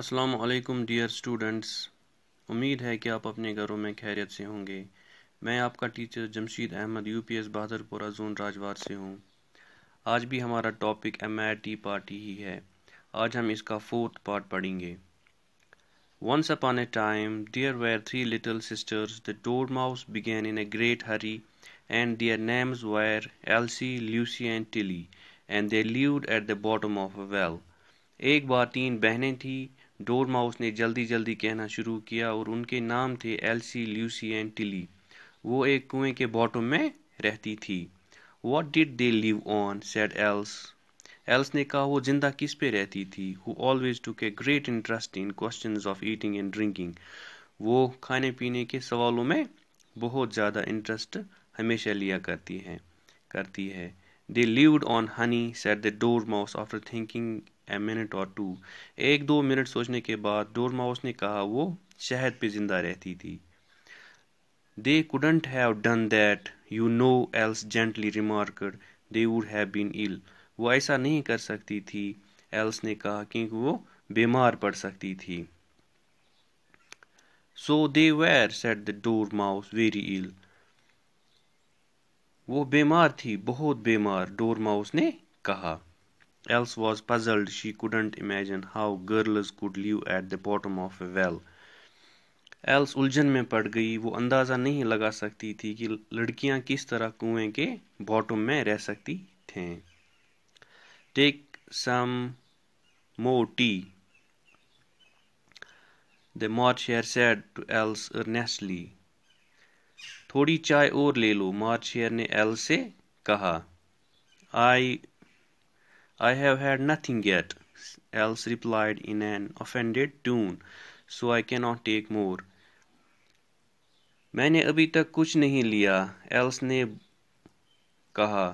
अस्सलाम वालेकुम dear students उम्मीद है कि आप अपने घरों में खैरियत से होंगे मैं आपका teacher Jamshed Ahmad U P S Bahadurpura zone Rajwar से हूँ आज भी हमारा topic M I T party ही है आज हम इसका फोर्थ पार्ट पढ़ेंगे once upon a time there were three little sisters the dormouse in a great hurry and their names were Elsie Lucy and Tillie and they lived at the bottom of a well एक बार तीन बहनें थीं dormouse ने जल्दी जल्दी कहना शुरू किया और उनके नाम थे एलसी ल्यूसी एंड टिली वो एक कुएं के बॉटम में रहती थी what did they live on said Alice Alice ने कहा वो जिंदा किस पे रहती थी who always took a great interest in question of eating and drinking वो खाने पीने के सवालों में बहुत ज़्यादा इंटरेस्ट हमेशा लिया करती है करती है they lived on honey said the dormouse after thinking a minute और टू एक दो मिनट सोचने के बाद डोर माउस ने कहा वो शहद पे जिंदा रहती थी they couldn't have done that you know Alice gently remarked they would have been ill वो ऐसा नहीं कर सकती थी एल्स ने कहा क्योंकि वो बीमार पड़ सकती थी so they were said the dormouse very ill वो बीमार थी बहुत बीमार डोरमाउस ने कहा Alice was puzzled she couldn't imagine how girls could live at the bottom of a well Alice उलझन में पड़ गई वो अंदाज़ा नहीं लगा सकती थी कि लड़कियां किस तरह कुएं के बॉटम में रह सकती थीं take some more tea the March Hare said to Alice earnestly थोड़ी चाय और ले लो मार्शियर ने एल से कहा I I have had nothing get else replied in an offended tone so I can not take more मैंने अभी तक कुछ नहीं लिया एल्स ने कहा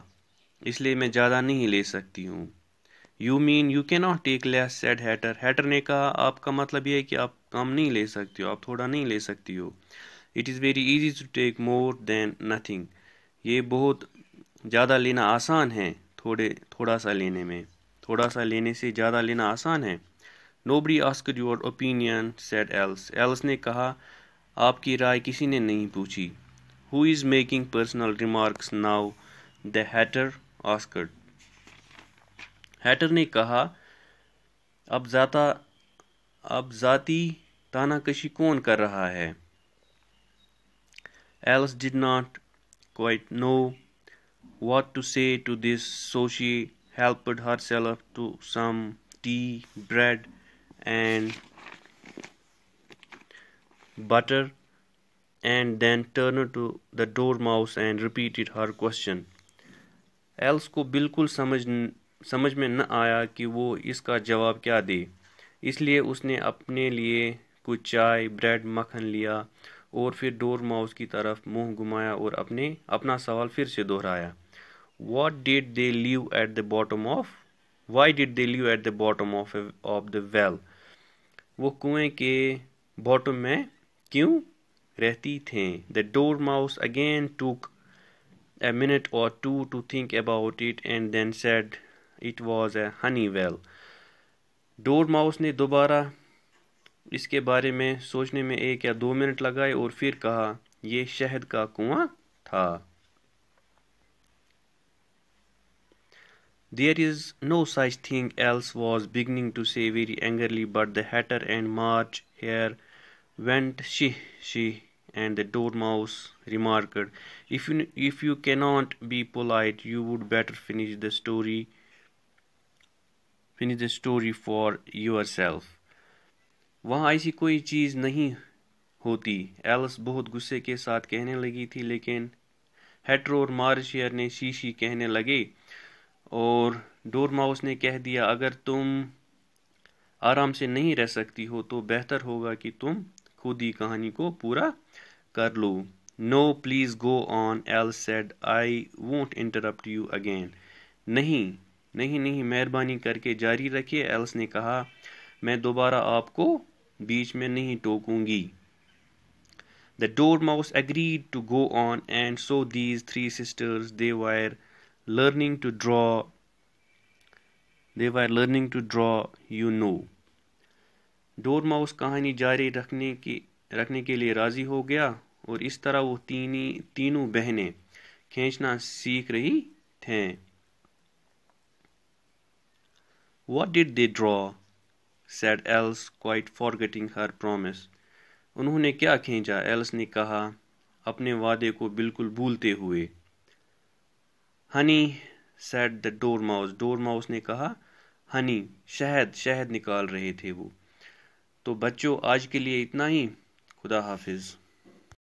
इसलिए मैं ज़्यादा नहीं ले सकती हूँ you mean you can not take less said Hatter Hatter ने कहा आपका मतलब यह है कि आप कम नहीं ले सकती हो आप थोड़ा नहीं ले सकती हो it is very easy to take more than nothing ये बहुत ज़्यादा लेना आसान है थोड़े थोड़ा सा लेने में थोड़ा सा लेने से ज़्यादा लेना आसान है nobody ask your opinion said Alice Alice ने कहा आपकी राय किसी ने नहीं पूछी who is making personal remarks now the Hatter asked Hatter ने कहा अब ज़्यादा अब ज़ाती तानाकशी कौन कर रहा है Alice did not quite know what to say to this, so she helped herself to some tea, bread, and butter, and then turned to the dormouse and repeated her question. Alice को बिल्कुल समझ समझ में न आया कि वो इसका जवाब क्या दे इसलिए उसने अपने लिए कुछ चाय ब्रेड मक्खन लिया और फिर डोर माउस की तरफ मुंह घुमाया और अपने अपना सवाल फिर से दोहराया what did they live at the bottom of why did they live at the bottom of of the well वो कुएं के बॉटम में क्यों रहती थे the dormouse again took a minute और two to think about it and then said it was a honey well dormouse ने दोबारा इसके बारे में सोचने में एक या दो मिनट लगाए और फिर कहा यह शहद का कुआं था there is no such thing Alice was beginning to say very angrily but the Hatter and March Hare went sh sh and the dormouse remarked if you if you cannot be polite you would better finish the story finish the story for yourself वहाँ ऐसी कोई चीज़ नहीं होती Alice बहुत गुस्से के साथ कहने लगी थी लेकिन हेट्रो और मार्शियर ने शीशी कहने लगे और डोरमाउस ने कह दिया अगर तुम आराम से नहीं रह सकती हो तो बेहतर होगा कि तुम खुद ही कहानी को पूरा कर लो no please go on Alice said I won't interrupt you again नहीं नहीं नहीं मेहरबानी करके जारी रखिए एल्स ने कहा मैं दोबारा आपको बीच में नहीं टोकूंगी the dormouse agreed to go on and so these three sisters they were learning to draw they were learning to draw you know dormouse कहानी जारी रखने की रखने के लिए राजी हो गया और इस तरह वो तीनी तीनों बहनें खींचना सीख रही थीं what did they draw said Alice quite forgetting her promise उन्होंने क्या खींचा एल्स ने कहा अपने वादे को बिल्कुल भूलते हुए honey said the dormouse dormouse ने कहा हनी शहद शहद निकाल रहे थे वो तो बच्चों आज के लिए इतना ही खुदा हाफिज़